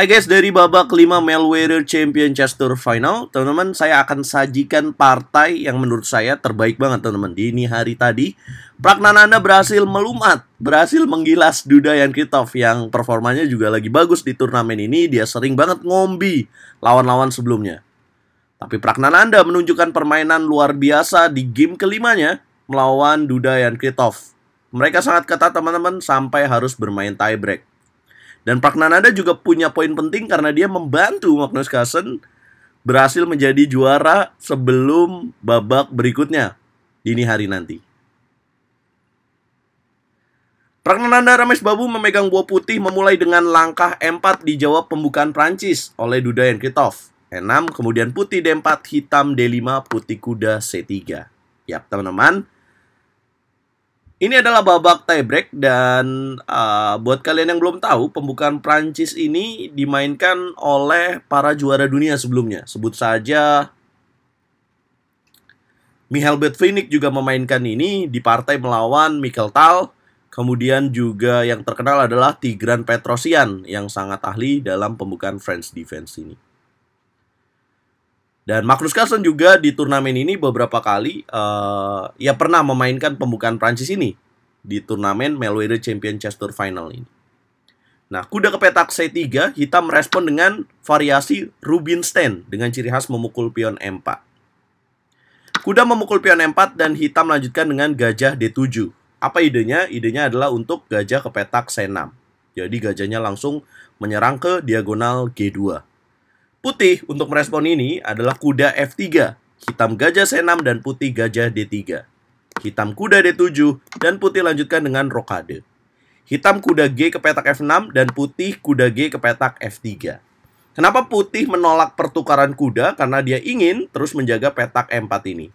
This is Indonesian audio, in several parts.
Hai guys, dari babak kelima Melware Champion Chess Final, teman-teman, saya akan sajikan partai yang menurut saya terbaik banget, teman-teman. Dini hari tadi, Pragnananda berhasil melumat, berhasil menggilas Duda Yan Kitov yang performanya juga lagi bagus di turnamen ini. Dia sering banget ngombi lawan-lawan sebelumnya. Tapi Pragnananda menunjukkan permainan luar biasa di game kelimanya melawan Duda Yan Kitov. Mereka sangat ketat teman-teman sampai harus bermain tiebreak. Dan Pragnanada juga punya poin penting karena dia membantu Magnus Carlsen berhasil menjadi juara sebelum babak berikutnya dini hari nanti. Pragnananda Ramesh Babu memegang buah putih memulai dengan langkah m empat dijawab pembukaan Prancis oleh Duda Yankitov. E6, kemudian putih D4, hitam D5, putih kuda C3. Yap, teman-teman. Ini adalah babak tiebreak dan uh, buat kalian yang belum tahu, pembukaan Prancis ini dimainkan oleh para juara dunia sebelumnya. Sebut saja Michael Betfinik juga memainkan ini di partai melawan Mikel Tal. Kemudian juga yang terkenal adalah Tigran Petrosian yang sangat ahli dalam pembukaan French defense ini. Dan Magnus Carlsen juga di turnamen ini beberapa kali uh, ya pernah memainkan pembukaan Prancis ini di turnamen Melweather Champion Chester Final ini. Nah, kuda ke petak C3, hitam merespon dengan variasi Rubinstein dengan ciri khas memukul pion M4. Kuda memukul pion M4 dan hitam lanjutkan dengan gajah D7. Apa idenya? Idenya adalah untuk gajah ke petak C6. Jadi gajahnya langsung menyerang ke diagonal G2. Putih untuk merespon ini adalah kuda F3, hitam gajah C6 dan putih gajah D3. Hitam kuda D7 dan putih lanjutkan dengan rokade. Hitam kuda G ke petak F6 dan putih kuda G ke petak F3. Kenapa putih menolak pertukaran kuda? Karena dia ingin terus menjaga petak M4 ini.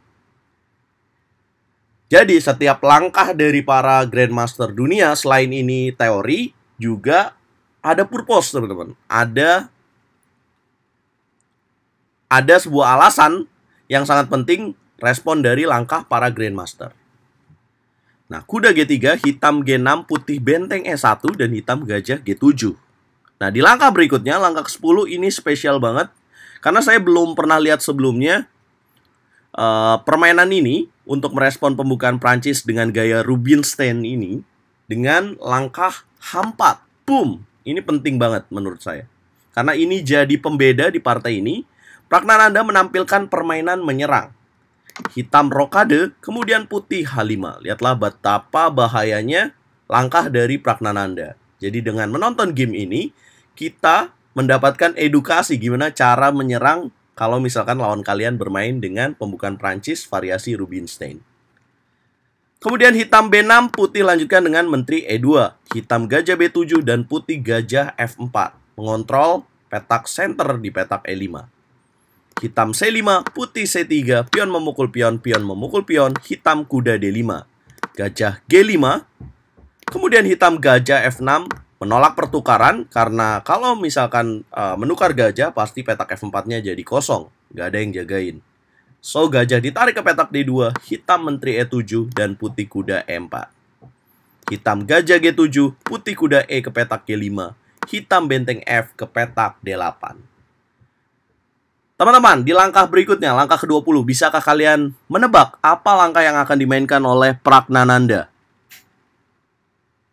Jadi setiap langkah dari para grandmaster dunia selain ini teori juga ada purpose teman-teman. Ada ada sebuah alasan yang sangat penting respon dari langkah para Grandmaster. Nah, kuda G3, hitam G6, putih benteng E1, dan hitam gajah G7. Nah, di langkah berikutnya, langkah ke-10 ini spesial banget. Karena saya belum pernah lihat sebelumnya uh, permainan ini untuk merespon pembukaan Prancis dengan gaya Rubinstein ini dengan langkah h4. Boom! Ini penting banget menurut saya. Karena ini jadi pembeda di partai ini Nanda menampilkan permainan menyerang. Hitam Rokade, kemudian putih H5. Lihatlah betapa bahayanya langkah dari Pragnananda. Jadi dengan menonton game ini, kita mendapatkan edukasi gimana cara menyerang kalau misalkan lawan kalian bermain dengan pembukaan Prancis variasi Rubinstein. Kemudian hitam B6, putih lanjutkan dengan menteri E2, hitam gajah B7, dan putih gajah F4, mengontrol petak center di petak E5 hitam C5, putih C3, pion memukul pion, pion memukul pion, hitam kuda D5, gajah G5, kemudian hitam gajah F6, menolak pertukaran karena kalau misalkan uh, menukar gajah pasti petak F4-nya jadi kosong, nggak ada yang jagain. So gajah ditarik ke petak D2, hitam menteri E7 dan putih kuda E4. Hitam gajah G7, putih kuda E ke petak G5, hitam benteng F ke petak D8. Teman-teman, di langkah berikutnya, langkah ke-20, bisakah kalian menebak apa langkah yang akan dimainkan oleh Pragnananda?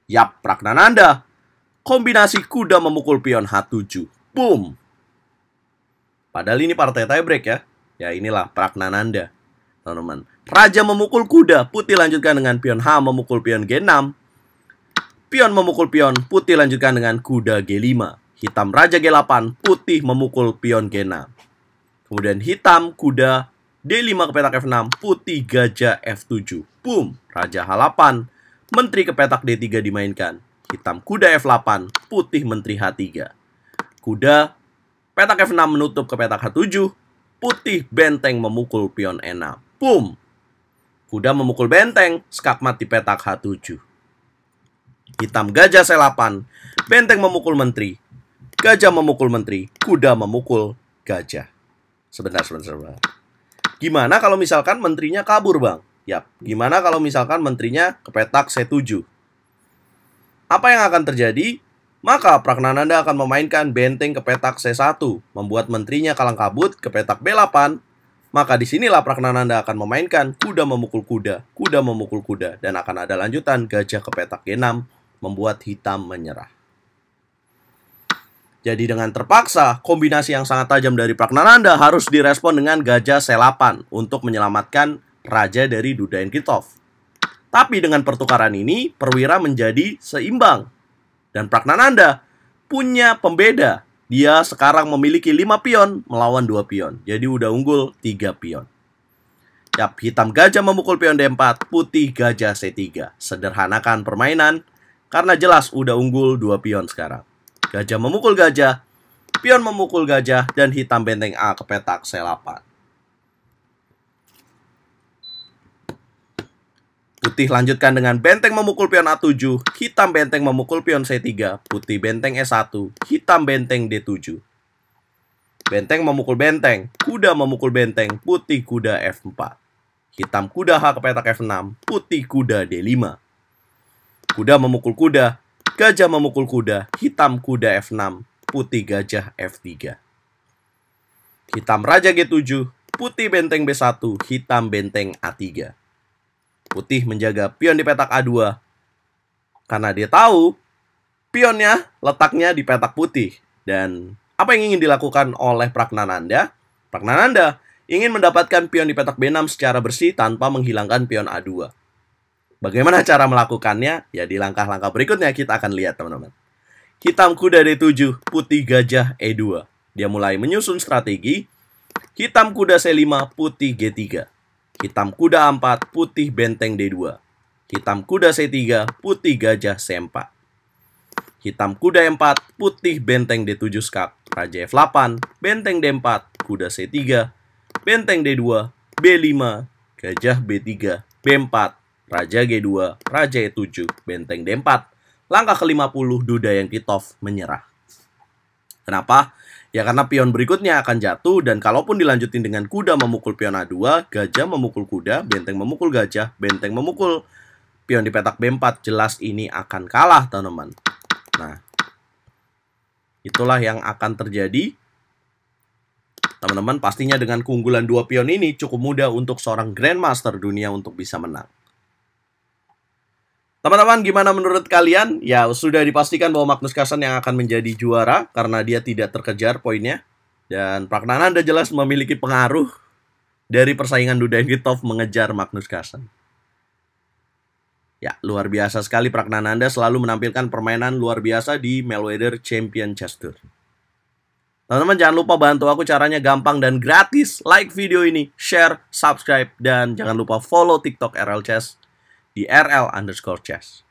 Yap, Pragnananda. Kombinasi kuda memukul pion H7. Boom! Padahal ini partai tiebreak ya. Ya inilah Pragnananda, teman-teman. Raja memukul kuda, putih lanjutkan dengan pion H memukul pion G6. Pion memukul pion, putih lanjutkan dengan kuda G5. Hitam raja G8, putih memukul pion G6. Kemudian hitam, kuda, D5 ke petak F6, putih, gajah, F7. Boom, raja H8. Menteri ke petak D3 dimainkan. Hitam, kuda F8, putih, menteri H3. Kuda, petak F6 menutup ke petak H7. Putih, benteng memukul pion E6. Boom, kuda memukul benteng, skakmat di petak H7. Hitam, gajah C8, benteng memukul menteri. Gajah memukul menteri, kuda memukul gajah. Sebentar, sebentar, sebentar. Gimana kalau misalkan menterinya kabur, Bang? Yap. Gimana kalau misalkan menterinya kepetak C7? Apa yang akan terjadi? Maka Praknananda akan memainkan benteng kepetak C1, membuat menterinya kalang kabut kepetak petak B8. Maka disinilah Praknananda akan memainkan kuda memukul kuda, kuda memukul kuda, dan akan ada lanjutan gajah kepetak petak G6, membuat hitam menyerah. Jadi dengan terpaksa, kombinasi yang sangat tajam dari Pragnananda harus direspon dengan gajah c8 untuk menyelamatkan raja dari Dudain Kitov. Tapi dengan pertukaran ini, perwira menjadi seimbang. Dan Pragnananda punya pembeda. Dia sekarang memiliki 5 pion melawan 2 pion. Jadi udah unggul 3 pion. Yap, hitam gajah memukul pion D4, putih gajah C3. Sederhanakan permainan, karena jelas udah unggul 2 pion sekarang. Gajah memukul gajah, pion memukul gajah, dan hitam benteng A ke petak C8. Putih lanjutkan dengan benteng memukul pion A7, hitam benteng memukul pion C3, putih benteng E1, hitam benteng D7. Benteng memukul benteng, kuda memukul benteng, putih kuda F4. Hitam kuda H ke petak F6, putih kuda D5. Kuda memukul kuda, Gajah memukul kuda, hitam kuda F6, putih gajah F3. Hitam raja G7, putih benteng B1, hitam benteng A3. Putih menjaga pion di petak A2 karena dia tahu pionnya letaknya di petak putih dan apa yang ingin dilakukan oleh Pragnananda? Pragnananda ingin mendapatkan pion di petak B6 secara bersih tanpa menghilangkan pion A2. Bagaimana cara melakukannya? Ya di langkah-langkah berikutnya kita akan lihat teman-teman. Hitam kuda D7, putih gajah E2. Dia mulai menyusun strategi. Hitam kuda C5, putih G3. Hitam kuda A4, putih benteng D2. Hitam kuda C3, putih gajah C4. Hitam kuda e 4 putih benteng D7 skak, raja F8, benteng D4, kuda C3, benteng D2, B5, gajah B3, B4, Raja G2, Raja E7, Benteng D4. Langkah ke-50 Duda yang Kitov menyerah. Kenapa? Ya karena pion berikutnya akan jatuh dan kalaupun dilanjutin dengan kuda memukul pion A2, gajah memukul kuda, benteng memukul gajah, benteng memukul pion di petak B4, jelas ini akan kalah teman-teman. Nah, itulah yang akan terjadi. Teman-teman pastinya dengan keunggulan dua pion ini cukup mudah untuk seorang Grandmaster dunia untuk bisa menang. Teman-teman, gimana menurut kalian? Ya, sudah dipastikan bahwa Magnus Carlsen yang akan menjadi juara karena dia tidak terkejar poinnya. Dan Pragnana Anda jelas memiliki pengaruh dari persaingan Duda Engitov mengejar Magnus Carlsen. Ya, luar biasa sekali Pragnana Anda selalu menampilkan permainan luar biasa di Melweather Champion Chess Tour. Teman-teman jangan lupa bantu aku caranya gampang dan gratis. Like video ini, share, subscribe, dan jangan lupa follow TikTok RL Chess di RL underscore chess.